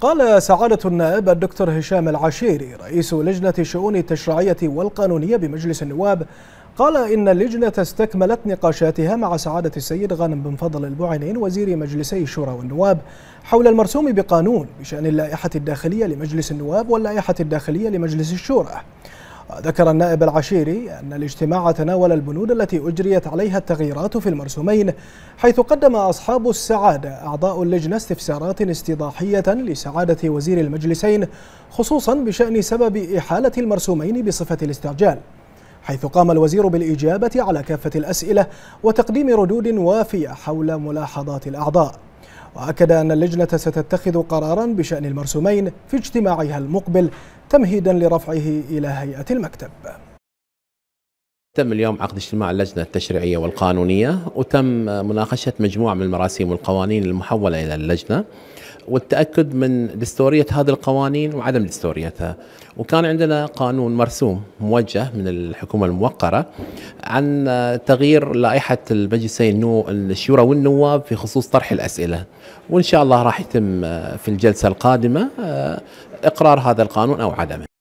قال سعادة النائب الدكتور هشام العشيري رئيس لجنة الشؤون التشريعية والقانونية بمجلس النواب قال إن اللجنة استكملت نقاشاتها مع سعادة السيد غانم بن فضل البعينين وزير مجلسي الشورى والنواب حول المرسوم بقانون بشأن اللائحة الداخلية لمجلس النواب واللائحة الداخلية لمجلس الشورى وذكر النائب العشيري أن الاجتماع تناول البنود التي أجريت عليها التغييرات في المرسومين حيث قدم أصحاب السعادة أعضاء اللجنة استفسارات استضاحية لسعادة وزير المجلسين خصوصا بشأن سبب إحالة المرسومين بصفة الاستعجال حيث قام الوزير بالإجابة على كافة الأسئلة وتقديم ردود وافية حول ملاحظات الأعضاء وأكد أن اللجنة ستتخذ قرارا بشأن المرسومين في اجتماعها المقبل تمهيدا لرفعه إلى هيئة المكتب تم اليوم عقد اجتماع اللجنة التشريعية والقانونية وتم مناقشة مجموعة من المراسيم والقوانين المحولة إلى اللجنة والتاكد من دستوريه هذه القوانين وعدم دستوريتها وكان عندنا قانون مرسوم موجه من الحكومه الموقره عن تغيير لائحه المجلسين الشورى والنواب في خصوص طرح الاسئله وان شاء الله راح يتم في الجلسه القادمه آه، اقرار هذا القانون او عدمه